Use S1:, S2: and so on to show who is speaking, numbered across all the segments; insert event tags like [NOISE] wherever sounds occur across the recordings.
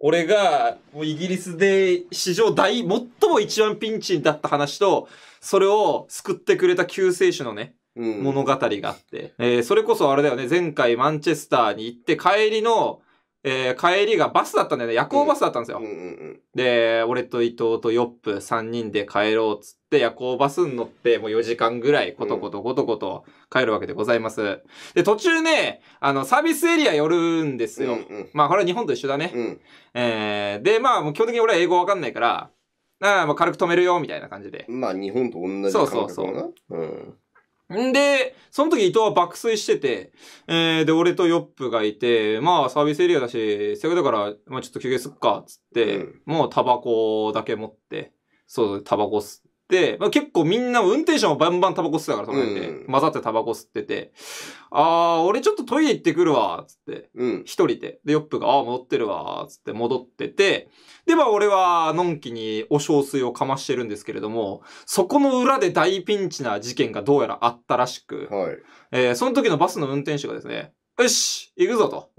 S1: 俺がもうイギリスで史上大、最も一番ピンチだった話と、それを救ってくれた救世主のね、うん、物語があって、えー、それこそあれだよね、前回マンチェスターに行って帰りのえー、帰りがバスだったんだよね。夜行バスだったんですよ。うんうんうん、で、俺と伊藤とヨップ3人で帰ろうっつって、夜行バスに乗って、もう4時間ぐらい、ことことことこと帰るわけでございます。で、途中ね、あの、サービスエリア寄るんですよ。うんうん、まあ、これは日本と一緒だね。うん、えー、で、まあ、基本的に俺は英語わかんないから、ああ、もう軽く止めるよ、みたいな感じで。まあ、日本と同じ感覚そうそうそう。うん。んで、その時伊藤は爆睡してて、えー、で、俺とヨップがいて、まあサービスエリアだし、せっかくだから、まあちょっと休憩すっか、つって、うん、もうタバコだけ持って、そう、タバコ吸っ、まあ、結構みんな運転手もバンバンタバコ吸ってたから、その辺で、うん、混ざってタバコ吸ってて、あー、俺ちょっとトイレ行ってくるわ、つって、うん、一人で。で、ヨップが、あー、戻ってるわ、つって戻ってて、で、まあ俺は、のんきにお小水をかましてるんですけれども、そこの裏で大ピンチな事件がどうやらあったらしく、はい、えー、その時のバスの運転手がですね、よし、行くぞと。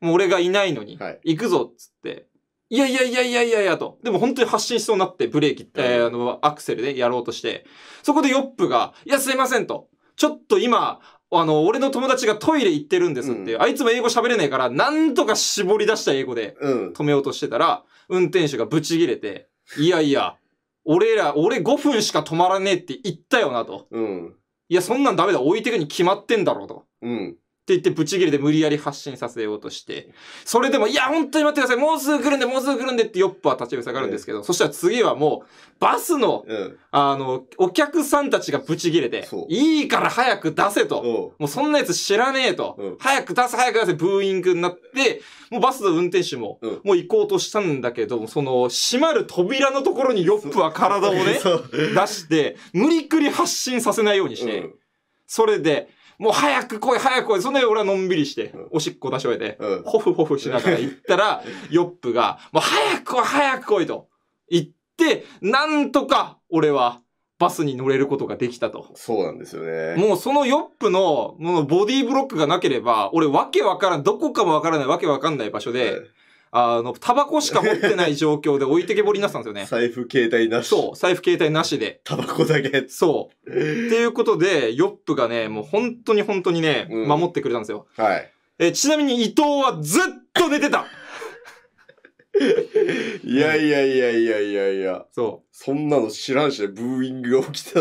S1: もう俺がいないのに、はい、行くぞっつって、いやいやいやいやいやいやと。でも本当に発信しそうになってブレーキ、えー、あの、アクセルでやろうとして、そこでヨップが、いやすいませんと。ちょっと今、あの、俺の友達がトイレ行ってるんですって、うん、あいつも英語喋れないから、なんとか絞り出した英語で止めようとしてたら、うん、運転手がブチギレて、いやいや、俺ら、俺5分しか止まらねえって言ったよなと。うん、いや、そんなんダメだ。置いてくに決まってんだろうと。うん、って言って、ブチギレで無理やり発信させようとして、それでも、いや、本当に待ってください、もうすぐ来るんで、もうすぐ来るんでって、ヨップは立ち塞がるんですけど、そしたら次はもう、バスの、あの、お客さんたちがブチギレて、いいから早く出せと、もうそんなやつ知らねえと、早く出せ、早く出せ、ブーイングになって、もうバスの運転手も、もう行こうとしたんだけど、その、閉まる扉のところにヨップは体をね、出して、無理くり発信させないようにして、それで、もう早く来い、早く来い。そんで俺はのんびりして、おしっこ出し終えて、うん、ホフホフしながら行ったら、ヨップが、もう早く来い、早く来いと言って、なんとか俺はバスに乗れることができたと。そうなんですよね。もうそのヨップの、もうボディーブロックがなければ、俺わけわからん、どこかもわからない、わけわかんない場所で、あの、タバコしか持ってない状況で置いてけぼりになったんですよね。[LAUGHS] 財布携帯なし。そう、財布携帯なしで。タバコだけ。そう。っていうことで、ヨップがね、もう本当に本当にね、うん、守ってくれたんですよ。はい。えちなみに伊藤はずっと寝てた [LAUGHS] いやいやいやいやいやいや。そう。そんなの知らんし、ブーイングが起きた。